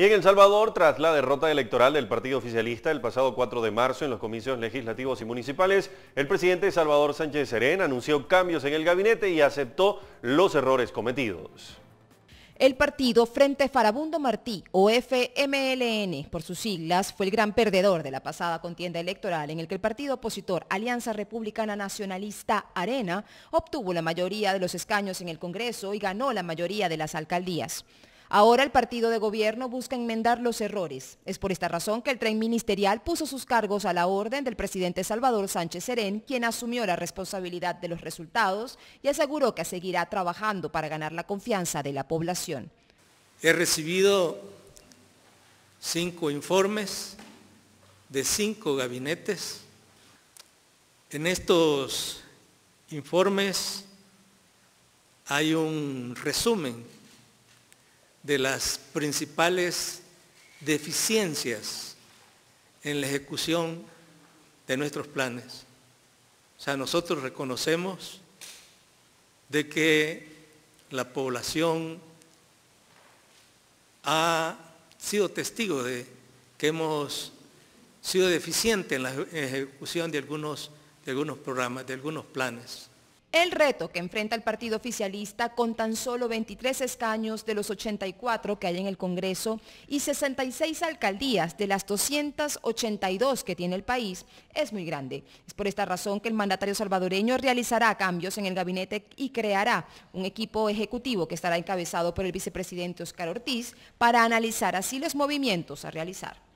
Y en El Salvador, tras la derrota electoral del Partido Oficialista el pasado 4 de marzo en los comicios legislativos y municipales, el presidente Salvador Sánchez Serena anunció cambios en el gabinete y aceptó los errores cometidos. El partido Frente Farabundo Martí, o FMLN por sus siglas, fue el gran perdedor de la pasada contienda electoral en el que el partido opositor Alianza Republicana Nacionalista Arena obtuvo la mayoría de los escaños en el Congreso y ganó la mayoría de las alcaldías. Ahora el partido de gobierno busca enmendar los errores. Es por esta razón que el tren ministerial puso sus cargos a la orden del presidente Salvador Sánchez Serén, quien asumió la responsabilidad de los resultados y aseguró que seguirá trabajando para ganar la confianza de la población. He recibido cinco informes de cinco gabinetes. En estos informes hay un resumen de las principales deficiencias en la ejecución de nuestros planes. O sea, nosotros reconocemos de que la población ha sido testigo de que hemos sido deficientes en la ejecución de algunos, de algunos programas, de algunos planes. El reto que enfrenta el partido oficialista con tan solo 23 escaños de los 84 que hay en el Congreso y 66 alcaldías de las 282 que tiene el país es muy grande. Es por esta razón que el mandatario salvadoreño realizará cambios en el gabinete y creará un equipo ejecutivo que estará encabezado por el vicepresidente Oscar Ortiz para analizar así los movimientos a realizar.